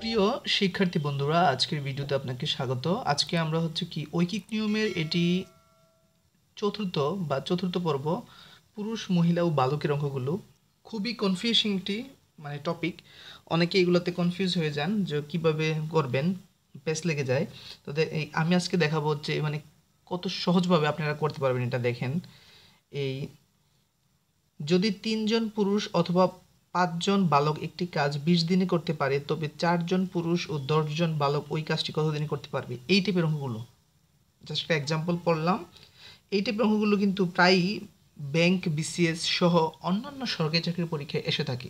প্রিয় শিক্ষার্থী বন্ধুরা আজকের ভিডিওতে আপনাকে স্বাগত আজকে আমরা হচ্ছে কি ঐকিক নিয়মের এটি চতুর্থ বা চতুর্থ পর্ব পুরুষ মহিলা ও বালকের অঙ্কগুলো খুবই কনফিউশিং একটি মানে টপিক অনেকে এগুলোতে কনফিউজ হয়ে যান যে কিভাবে করবেন পেস লেগে যায় তো আমি আজকে দেখাবো যে মানে কত সহজভাবে আপনারা করতে পারবেন এটা দেখেন এই যদি তিনজন পুরুষ অথবা পাঁচজন বালক একটি কাজ বিশ দিনে করতে পারে তবে চারজন পুরুষ ও দশজন বালক ওই কাজটি কতদিনে করতে পারবে এই টাইপের অঙ্কগুলো জাস্ট একটা এক্সাম্পল পড়লাম এই টাইপের অঙ্কগুলো কিন্তু প্রায়ই ব্যাংক বিসিএস সহ অন্যান্য সরকারি চাকরির পরীক্ষায় এসে থাকে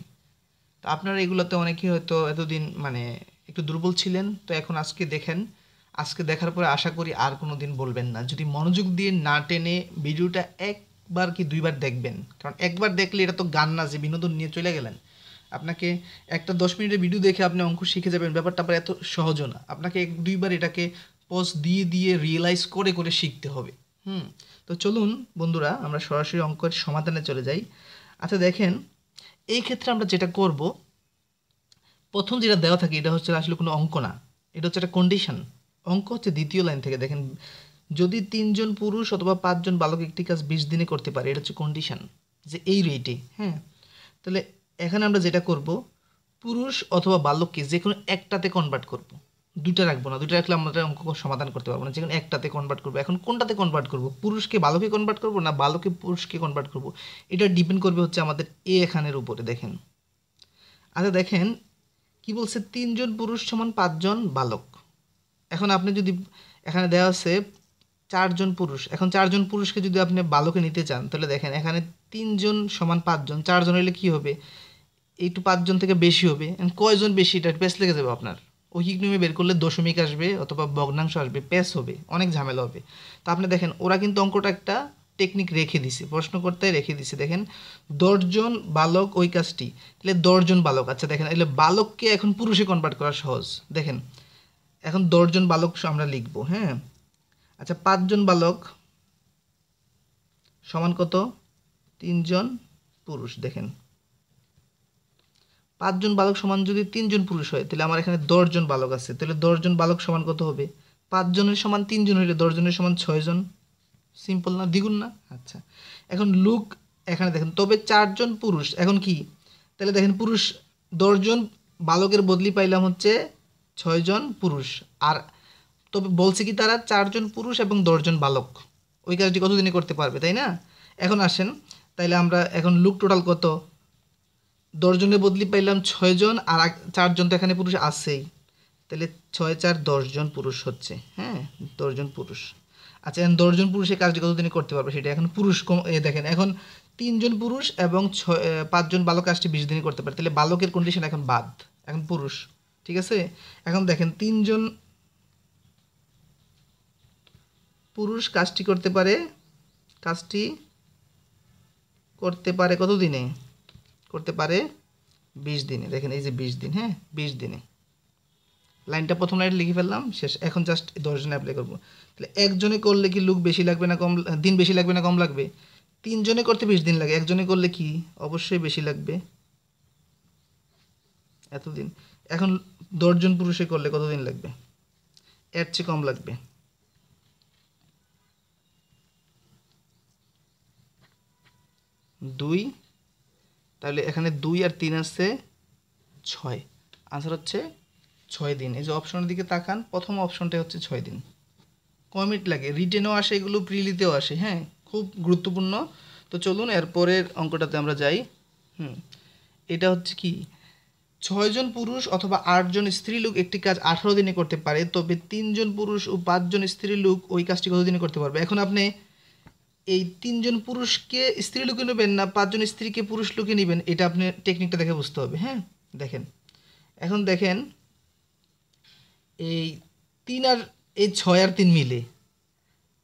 তো আপনারা এগুলোতে অনেকেই হয়তো এতদিন মানে একটু দুর্বল ছিলেন তো এখন আজকে দেখেন আজকে দেখার পরে আশা করি আর কোনো দিন বলবেন না যদি মনোযোগ দিয়ে না টেনে ভিডিওটা এক একবার কি দুইবার দেখবেন কারণ একবার দেখলে এটা তো গান না যে বিনোদন নিয়ে চলে গেলেন আপনাকে একটা দশ মিনিটের ভিডিও দেখে আপনি অঙ্ক শিখে যাবেন ব্যাপারটা আবার এত সহজও না আপনাকে এক দুইবার এটাকে পজ দিয়ে দিয়ে রিয়েলাইজ করে করে শিখতে হবে হুম তো চলুন বন্ধুরা আমরা সরাসরি অঙ্কের সমাধানে চলে যাই আচ্ছা দেখেন এই ক্ষেত্রে আমরা যেটা করব প্রথম যেটা দেওয়া থাকে এটা হচ্ছে আসলে কোনো অঙ্ক না এটা হচ্ছে একটা কন্ডিশন অঙ্ক হচ্ছে দ্বিতীয় লাইন থেকে দেখেন যদি তিনজন পুরুষ অথবা পাঁচজন বালক একটি কাজ বিশ দিনে করতে পারে এটা হচ্ছে কন্ডিশন যে এই রেটে হ্যাঁ তাহলে এখানে আমরা যেটা করব পুরুষ অথবা বালককে যে কোনো একটাতে কনভার্ট করব দুটা রাখবো না দুটা রাখলে আমরা অঙ্ক সমাধান করতে পারবো না যে কোনো একটাতে কনভার্ট করবো এখন কোনটাতে কনভার্ট করবো পুরুষকে বালকে কনভার্ট করব না বালকে পুরুষকে কনভার্ট করব এটা ডিপেন্ড করবে হচ্ছে আমাদের এ এখানের উপরে দেখেন আচ্ছা দেখেন কি বলছে তিনজন পুরুষ সমান পাঁচজন বালক এখন আপনি যদি এখানে দেওয়া আছে চারজন পুরুষ এখন চারজন পুরুষকে যদি আপনি বালকে নিতে চান তাহলে দেখেন এখানে তিনজন সমান পাঁচজন চারজন হলে কী হবে এইটু পাঁচজন থেকে বেশি হবে কয়জন বেশি এটা প্যাস লেগে যাবে আপনার ঐহিক নিয়মে বের করলে দশমিক আসবে অথবা ভগ্নাংশ আসবে পেস হবে অনেক ঝামেলা হবে তো আপনি দেখেন ওরা কিন্তু অঙ্কটা একটা টেকনিক রেখে দিছে প্রশ্ন করতে রেখে দিছে দেখেন দশজন বালক ওই কাজটি তাহলে দশজন বালক আচ্ছা দেখেন এলে বালককে এখন পুরুষে কনভার্ট করা সহজ দেখেন এখন দশজন বালক আমরা লিখবো হ্যাঁ আচ্ছা পাঁচজন বালক সমান কত তিনজন পুরুষ দেখেন পাঁচজন বালক সমান যদি তিনজন পুরুষ হয় তাহলে আমার এখানে দশজন বালক আছে তাহলে দশজন বালক সমান কত হবে পাঁচজনের সমান তিনজন হইলে দশজনের সমান ছয়জন সিম্পল না দ্বিগুণ না আচ্ছা এখন লুক এখানে দেখেন তবে চারজন পুরুষ এখন কি তাহলে দেখেন পুরুষ দশজন বালকের বদলি পাইলাম হচ্ছে ছয়জন পুরুষ আর তবে বলছে কি তারা চারজন পুরুষ এবং দশজন বালক ওই কাজটি কতদিনে করতে পারবে তাই না এখন আসেন তাইলে আমরা এখন লুক টোটাল কত দশজনের বদলি পাইলাম ছয়জন আর চারজন তো এখানে পুরুষ আছেই তাহলে ছয় চার দশজন পুরুষ হচ্ছে হ্যাঁ দশজন পুরুষ আচ্ছা এখন দশজন পুরুষের কাজটি কতদিনে করতে পারবে সেটা এখন পুরুষ কম দেখেন এখন তিনজন পুরুষ এবং ছয় পাঁচজন বালক কাজটি বিশ দিনে করতে পারে তাহলে বালকের কন্ডিশন এখন বাদ এখন পুরুষ ঠিক আছে এখন দেখেন তিনজন পুরুষ কাজটি করতে পারে কাজটি করতে পারে কত দিনে করতে পারে বিশ দিনে দেখেন এই যে বিশ দিন হ্যাঁ বিশ দিনে লাইনটা প্রথম লাইন লিখে ফেললাম শেষ এখন জাস্ট দশজনে অ্যাপ্লাই করবো তাহলে একজনে করলে কি লুক বেশি লাগবে না কম দিন বেশি লাগবে না কম লাগবে তিনজনে করতে বিশ দিন লাগে একজনে করলে কি অবশ্যই বেশি লাগবে এতদিন এখন দশজন পুরুষে করলে কতদিন লাগবে এর চেয়ে কম লাগবে দুই তাহলে এখানে দুই আর তিন আসছে ছয় আনসার হচ্ছে ছয় দিন এই যে অপশনের দিকে তাকান প্রথম অপশনটাই হচ্ছে ছয় দিন কমিট লাগে রিটেনও আসে এগুলো প্রিলিতেও আসে হ্যাঁ খুব গুরুত্বপূর্ণ তো চলুন এরপরের অঙ্কটাতে আমরা যাই হুম এটা হচ্ছে কি ছয়জন পুরুষ অথবা আটজন স্ত্রীলোক একটি কাজ আঠারো দিনে করতে পারে তবে তিনজন পুরুষ ও পাঁচজন স্ত্রীলোক ওই কাজটি কতদিনে করতে পারবে এখন আপনি এই তিনজন পুরুষকে স্ত্রী লোকে নেবেন না পাঁচজন স্ত্রীকে পুরুষ লোকে নেবেন এটা আপনি টেকনিকটা দেখে বুঝতে হবে হ্যাঁ দেখেন এখন দেখেন এই তিন আর এই ছয় আর তিন মিলে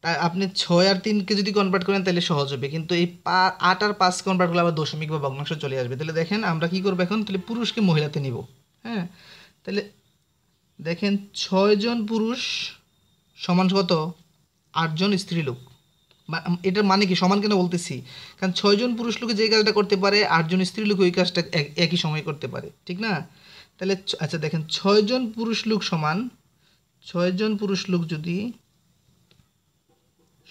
তা আপনি ছয় আর তিনকে যদি কনভার্ট করেন তাহলে সহজ হবে কিন্তু এই পা আট আর পাঁচ কনভার্ট করলে আবার দশমিক বা ভগ্নাংশ চলে আসবে তাহলে দেখেন আমরা কি করবো এখন তাহলে পুরুষকে মহিলাতে নিব হ্যাঁ তাহলে দেখেন ছয়জন পুরুষ সমান কত আটজন স্ত্রীলোক এটার মানে কি সমান কেন বলতেছি কারণ ছয়জন পুরুষ লোকে যে কাজটা করতে পারে আটজন স্ত্রী লোক ওই কাজটা একই সময় করতে পারে ঠিক না তাহলে আচ্ছা দেখেন ছয়জন পুরুষ লোক সমান ছয়জন পুরুষ লোক যদি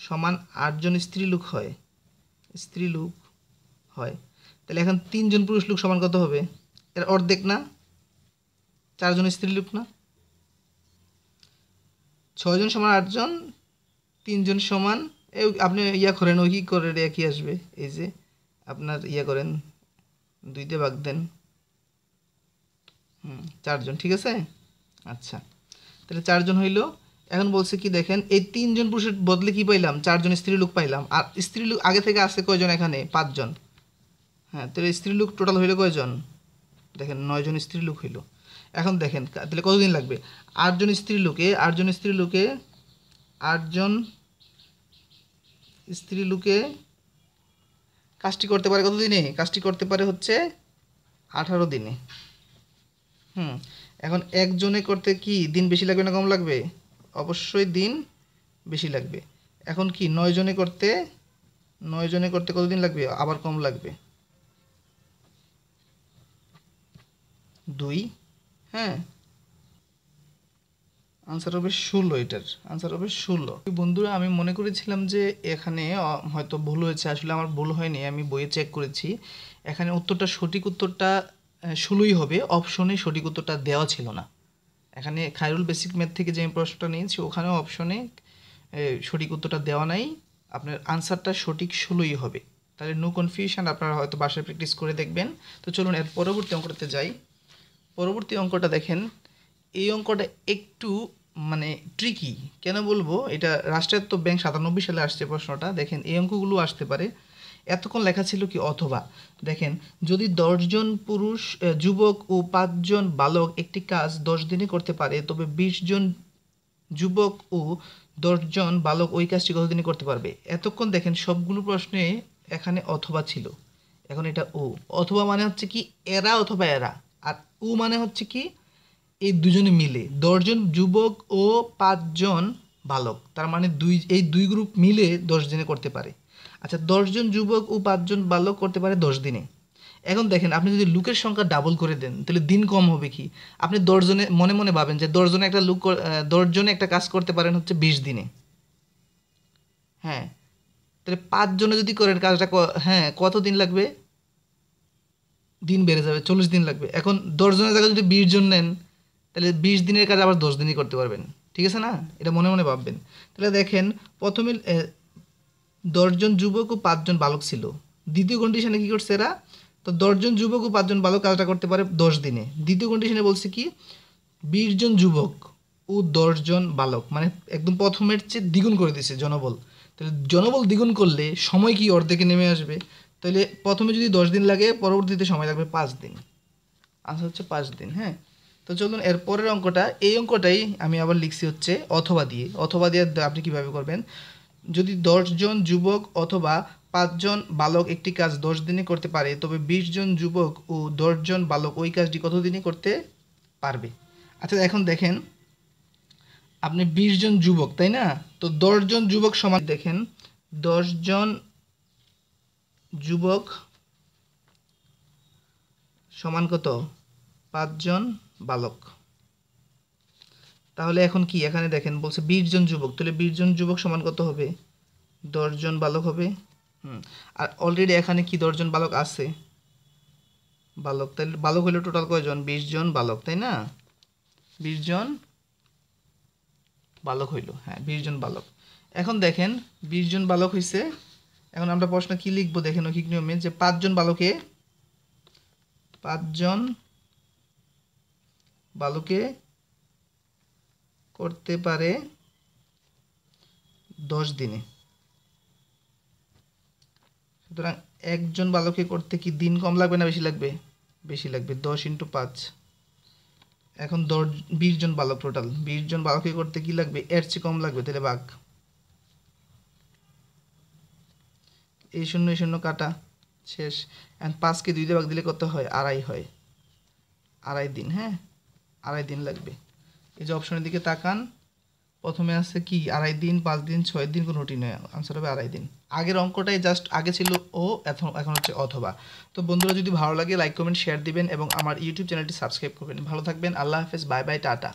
সমান আটজন স্ত্রী লোক হয় স্ত্রী লোক হয় তাহলে এখন তিনজন পুরুষ লোক সমান কত হবে এর অর্ধেক না চারজন স্ত্রী লোক না ছয়জন সমান আটজন তিনজন সমান আপনি ইয়া করেন ওই কী রে কি আসবে এই যে আপনার ইয়া করেন দুইতে ভাগ দেন হুম চারজন ঠিক আছে আচ্ছা তাহলে চারজন হইল এখন বলছে কি দেখেন এই তিনজন পুরুষের বদলে কি পাইলাম চারজন স্ত্রীলোক পাইলাম আর স্ত্রীলোক আগে থেকে আছে কয়জন এখানে পাঁচজন হ্যাঁ তাহলে স্ত্রীলোক টোটাল হইলো কয়জন দেখেন নয়জন স্ত্রীলোক হইল এখন দেখেন তাহলে কতদিন লাগবে আটজন স্ত্রীলোকে আটজন স্ত্রীলোকে আটজন স্ত্রী লোকে কাজটি করতে পারে কত দিনে কাজটি করতে পারে হচ্ছে আঠারো দিনে হুম এখন একজনে করতে কি দিন বেশি লাগবে না কম লাগবে অবশ্যই দিন বেশি লাগবে এখন কি নয়জনে করতে নয়জনে জনে করতে কতদিন লাগবে আবার কম লাগবে দুই হ্যাঁ আনসার হবে ষোলো এটার আনসার হবে ষোলো বন্ধুরা আমি মনে করেছিলাম যে এখানে হয়তো ভুল হয়েছে আসলে আমার ভুল হয়নি আমি বইয়ে চেক করেছি এখানে উত্তরটা সঠিক উত্তরটা ষোলোই হবে অপশনে সঠিক উত্তরটা দেওয়া ছিল না এখানে খায়রুল বেসিক ম্যাথ থেকে যে আমি প্রশ্নটা নিয়েছি ওখানে অপশনে সঠিক উত্তরটা দেওয়া নাই আপনার আনসারটা সঠিক ষোলোই হবে তাহলে নো কনফিউশন আপনারা হয়তো বাসায় প্র্যাকটিস করে দেখবেন তো চলুন এর পরবর্তী অঙ্কটাতে যাই পরবর্তী অঙ্কটা দেখেন এই অঙ্কটা একটু মানে ট্রিকি কেন বলবো এটা রাষ্ট্রায়ত্ত ব্যাংক সাতানব্বই সালে আসছে প্রশ্নটা দেখেন এই অঙ্কগুলো আসতে পারে এতক্ষণ লেখা ছিল কি অথবা দেখেন যদি দশজন পুরুষ যুবক ও পাঁচজন বালক একটি কাজ দশ দিনে করতে পারে তবে বিশ জন যুবক ও দশজন বালক ওই কাজটি কতদিনে করতে পারবে এতক্ষণ দেখেন সবগুলো প্রশ্নে এখানে অথবা ছিল এখন এটা ও অথবা মানে হচ্ছে কি এরা অথবা এরা আর উ মানে হচ্ছে কি এই দুজনে মিলে দশজন যুবক ও পাঁচজন বালক তার মানে দুই এই দুই গ্রুপ মিলে দশ দিনে করতে পারে আচ্ছা দশজন যুবক ও পাঁচজন বালক করতে পারে দশ দিনে এখন দেখেন আপনি যদি লুকের সংখ্যা ডাবল করে দেন তাহলে দিন কম হবে কি আপনি দশজনে মনে মনে ভাবেন যে দশজনে একটা লুক দশজনে একটা কাজ করতে পারেন হচ্ছে বিশ দিনে হ্যাঁ তাহলে পাঁচজনে যদি করেন কাজটা হ্যাঁ কত দিন লাগবে দিন বেড়ে যাবে চল্লিশ দিন লাগবে এখন দশজনের জায়গায় যদি বিশ জন নেন তাহলে বিশ দিনের কাজ আবার দশ দিনই করতে পারবেন ঠিক আছে না এটা মনে মনে ভাববেন তাহলে দেখেন প্রথমে দশজন যুবক ও পাঁচজন বালক ছিল দ্বিতীয় কন্ডিশনে কী করছে এরা তো দশজন যুবক ও পাঁচজন বালক কাজটা করতে পারে দশ দিনে দ্বিতীয় কন্ডিশনে বলছে কি বিশজন যুবক ও দশজন বালক মানে একদম প্রথমের চেয়ে দ্বিগুণ করে দিছে জনবল তাহলে জনবল দ্বিগুণ করলে সময় কি অর্ধেকে নেমে আসবে তাহলে প্রথমে যদি দশ দিন লাগে পরবর্তীতে সময় লাগবে পাঁচ দিন আনসার হচ্ছে পাঁচ দিন হ্যাঁ তো চলুন এর পরের অঙ্কটা এই অঙ্কটাই আমি আবার লিখছি হচ্ছে অথবা দিয়ে অথবা দিয়ে আপনি কিভাবে করবেন যদি দশজন যুবক অথবা পাঁচজন বালক একটি কাজ দশ দিনে করতে পারে তবে বিশ জন যুবক ও দশজন বালক ওই কাজটি কতদিনে করতে পারবে আচ্ছা এখন দেখেন আপনি বিশ জন যুবক তাই না তো দশজন যুবক সমান দেখেন দশজন যুবক সমান কত পাঁচজন বালক তাহলে এখন কি এখানে দেখেন বলছে বিশ জন যুবক তাহলে বিশ জন যুবক সমান কত হবে দশজন বালক হবে হুম আর অলরেডি এখানে কি দশজন বালক আছে বালক তাহলে বালক হলে টোটাল কয়জন বিশ জন বালক তাই না বিশ জন বালক হইল হ্যাঁ বিশ জন বালক এখন দেখেন বিশ জন বালক হইছে এখন আমরা প্রশ্ন কি লিখবো দেখেন অখিক নিয়মে যে পাঁচজন বালকে পাঁচজন বালুকে করতে পারে দশ দিনে সুতরাং একজন বালকে করতে কি দিন কম লাগবে না বেশি লাগবে বেশি লাগবে দশ ইন্টু পাঁচ এখন দশ বিশ জন বালক টোটাল বিশ জন বালকে করতে কি লাগবে এর চেয়ে কম লাগবে তাহলে বাঘ এই শূন্য এই শূন্য কাটা শেষ এখন পাঁচকে দুই দিয়ে বাঘ দিলে কত হয় আড়াই হয় আড়াই দিন হ্যাঁ আড়াই দিন লাগবে এই যে অপশনের দিকে তাকান প্রথমে আছে কি আড়াই দিন পাঁচ দিন ছয় দিন কোনো রুটিন নয় আনসার হবে আড়াই দিন আগের অঙ্কটাই জাস্ট আগে ছিল ও এখন এখন হচ্ছে অথবা তো বন্ধুরা যদি ভালো লাগে লাইক কমেন্ট শেয়ার দিবেন এবং আমার ইউটিউব চ্যানেলটি সাবস্ক্রাইব করবেন ভালো থাকবেন আল্লাহ হাফেজ বাই বাই টাটা